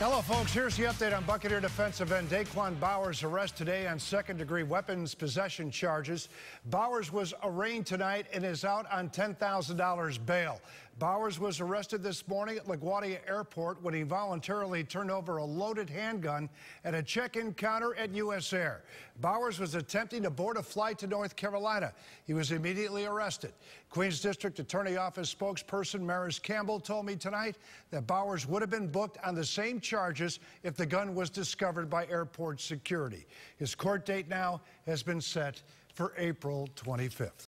Hello, folks. Here's the update on Buccaneer defensive end Daquan Bowers' arrest today on second-degree weapons possession charges. Bowers was arraigned tonight and is out on $10,000 bail. Bowers was arrested this morning at LaGuardia Airport when he voluntarily turned over a loaded handgun at a check-in counter at U.S. Air. Bowers was attempting to board a flight to North Carolina. He was immediately arrested. Queens District Attorney Office spokesperson Maris Campbell told me tonight that Bowers would have been booked on the same charges if the gun was discovered by airport security. His court date now has been set for April 25th.